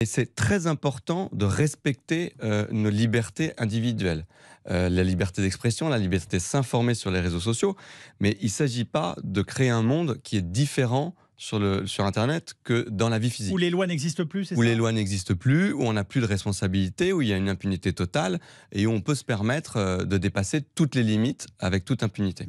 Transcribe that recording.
Et c'est très important de respecter euh, nos libertés individuelles. Euh, la liberté d'expression, la liberté de s'informer sur les réseaux sociaux, mais il ne s'agit pas de créer un monde qui est différent sur, Internet que dans la vie physique. Où les lois n'existent plus, c'est ça les lois n'existent plus, où on n'a plus de responsabilité, où il y a une impunité totale et où on peut se permettre euh, de dépasser toutes les limites avec toute impunité.